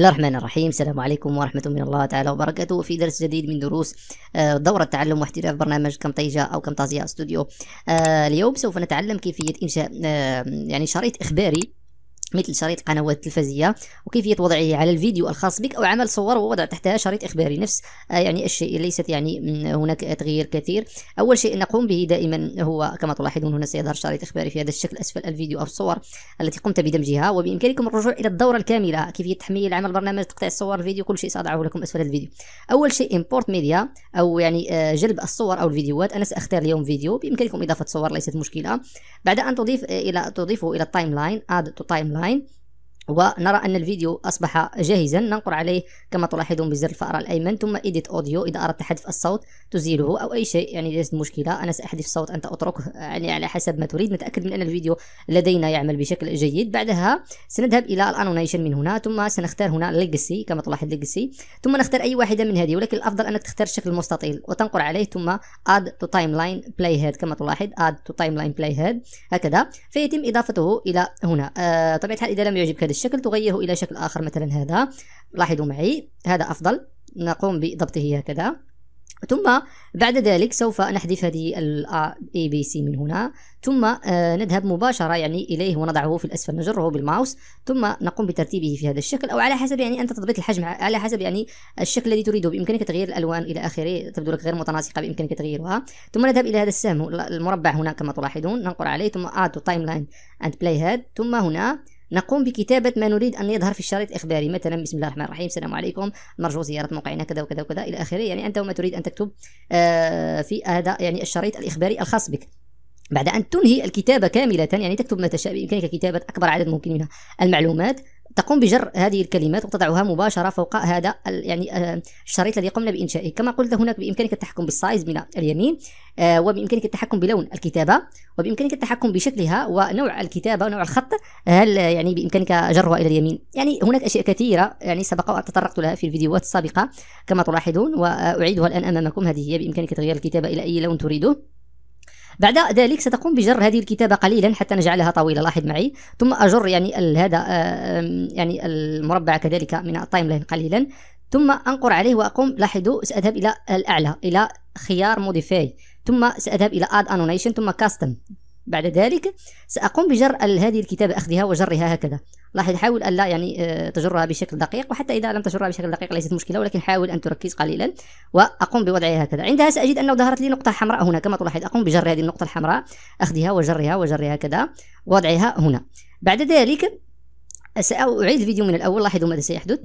بسم الله الرحمن الرحيم السلام عليكم ورحمة من الله تعالى وبركاته في درس جديد من دروس آه، دورة تعلم واحتراف برنامج كمطيجة أو كمطازية استوديو آه، اليوم سوف نتعلم كيفية إنشاء آه، يعني شريط إخباري مثل شريط قنوات التلفزية وكيفية وضعه على الفيديو الخاص بك أو عمل صور ووضع تحتها شريط إخباري نفس آه، يعني الشيء ليست يعني هناك تغيير كثير أول شيء نقوم به دائما هو كما تلاحظون هنا سيظهر شريط إخباري في هذا الشكل أسفل الفيديو أو الصور التي قمت بدمجها وبإمكانكم الرجوع إلى الدورة الكاملة كيفية تحميل عمل برنامج تقطيع الصور الفيديو كل شيء سأضعه لكم أسفل الفيديو أول شيء امبورت ميديا أو يعني آه، جلب الصور أو الفيديوهات أنا سأختار اليوم فيديو بإمكانكم إضافة صور ليست مشكلة بعد أن تضيف آه، إلى تضيفه إلى التايم لاين تو تايم لاين mine ونرى أن الفيديو أصبح جاهزا ننقر عليه كما تلاحظون بزر الفأر الأيمن ثم إيديت أوديو إذا أردت حذف الصوت تزيله أو أي شيء يعني ليست مشكلة أنا سأحذف الصوت أنت أتركه يعني على حسب ما تريد نتأكد من أن الفيديو لدينا يعمل بشكل جيد بعدها سنذهب إلى الأنونيشن من هنا ثم سنختار هنا ليجسي كما تلاحظ ليجسي ثم نختار أي واحدة من هذه ولكن الأفضل أنك تختار الشكل المستطيل وتنقر عليه ثم أد تو تايم لاين بلاي هيد كما تلاحظ أد تو تايم لاين بلاي هيد هكذا فيتم إضافته إلى هنا آه طبيعة الحال إذا لم يعجبك بهذا الشكل تغيره إلى شكل آخر مثلا هذا لاحظوا معي هذا أفضل نقوم بضبطه هكذا ثم بعد ذلك سوف نحذف هذه ال ABC من هنا ثم آه، نذهب مباشرة يعني إليه ونضعه في الأسفل نجره بالماوس ثم نقوم بترتيبه في هذا الشكل أو على حسب يعني أنت تضبط الحجم على حسب يعني الشكل الذي تريده بإمكانك تغيير الألوان إلى آخره تبدو لك غير متناسقة بإمكانك تغييرها ثم نذهب إلى هذا السهم المربع هنا كما تلاحظون ننقر عليه ثم add to timeline and Playhead ثم هنا نقوم بكتابة ما نريد أن يظهر في الشريط الإخباري مثلا بسم الله الرحمن الرحيم السلام عليكم نرجو زيارة موقعنا كذا وكذا وكذا إلى آخره يعني أنت وما تريد أن تكتب آه، في هذا يعني الشريط الإخباري الخاص بك بعد أن تنهي الكتابة كاملة يعني تكتب ما تشاء بإمكانك كتابة أكبر عدد ممكن من المعلومات تقوم بجر هذه الكلمات وتضعها مباشرة فوق هذا يعني آه، الشريط الذي قمنا بإنشائه كما قلت هناك بإمكانك التحكم بالسايز من اليمين آه، وبإمكانك التحكم بلون الكتابة وبإمكانك التحكم بشكلها ونوع الكتابة ونوع الخط هل آه، يعني بإمكانك جرها إلى اليمين يعني هناك أشياء كثيرة يعني سبق وأن تطرقت لها في الفيديوهات السابقة كما تلاحظون وأعيدها الآن أمامكم هذه هي بإمكانك تغيير الكتابة إلى أي لون تريده بعد ذلك ستقوم بجر هذه الكتابة قليلا حتى نجعلها طويلة لاحظ معي ثم أجر يعني هذا آه، يعني المربع كذلك من التايم لاين قليلا ثم أنقر عليه وأقوم لاحظوا سأذهب إلى الأعلى إلى خيار موديفاي ثم سأذهب إلى اد انونيشن ثم كاستم بعد ذلك سأقوم بجر هذه الكتابة أخذها وجرها هكذا لاحظ حاول ألا يعني آه، تجرها بشكل دقيق وحتى إذا لم تجرها بشكل دقيق ليست مشكلة ولكن حاول أن تركز قليلا وأقوم بوضعها هكذا عندها سأجد أنه ظهرت لي نقطة حمراء هنا كما تلاحظ أقوم بجر هذه النقطة الحمراء أخذها وجرها وجرها هكذا وضعها هنا بعد ذلك سأعيد الفيديو من الأول لاحظوا ماذا سيحدث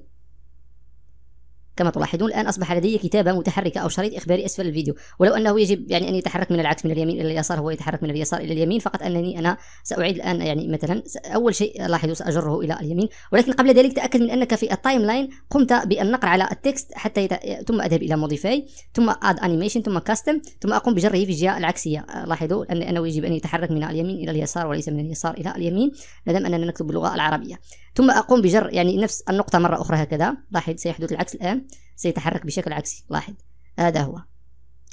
كما تلاحظون الآن أصبح لدي كتابة متحركة أو شريط إخباري أسفل الفيديو ولو أنه يجب يعني أن يتحرك من العكس من اليمين إلى اليسار هو يتحرك من اليسار إلى اليمين فقط أنني أنا سأعيد الآن يعني مثلا أول شيء لاحظوا سأجره إلى اليمين ولكن قبل ذلك تأكد من أنك في التايم لاين قمت بالنقر على التكست حتى يت... ثم أذهب إلى موديفاي ثم أد أنيميشن ثم كاستم ثم أقوم بجره في الجهة العكسية لاحظوا أنه يجب أن يتحرك من اليمين إلى اليسار وليس من اليسار إلى اليمين ما دام أننا نكتب باللغة العربية ثم أقوم بجر يعني نفس النقطة مرة أخرى هكذا لاحظ سيحدث العكس الآن سيتحرك بشكل عكسي لاحظ هذا هو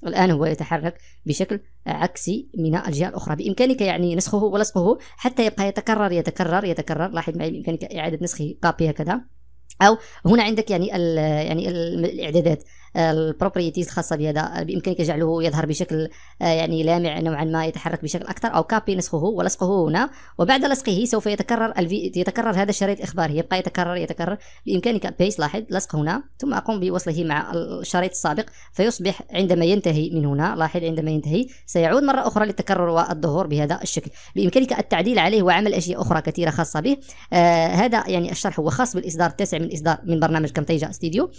الآن هو يتحرك بشكل عكسي من الجهة الأخرى بإمكانك يعني نسخه ولصقه حتى يبقى يتكرر يتكرر يتكرر لاحظ معي بإمكانك إعادة نسخه كابي هكذا او هنا عندك يعني الـ يعني الـ الاعدادات البروبريتيز الخاصه بهذا بامكانك جعله يظهر بشكل آه، يعني لامع نوعا ما يتحرك بشكل اكثر او كابي نسخه ولصقه هنا وبعد لصقه سوف يتكرر يتكرر هذا الشريط اخباري يبقى يتكرر يتكرر بامكانك بيس لاحظ لصق هنا ثم اقوم بوصله مع الشريط السابق فيصبح عندما ينتهي من هنا لاحظ عندما ينتهي سيعود مره اخرى للتكرر والظهور بهذا الشكل بامكانك التعديل عليه وعمل اشياء اخرى كثيره خاصه به آه هذا يعني الشرح هو خاص بالاصدار التاسع من الإصدار من برنامج كمتيجا استديو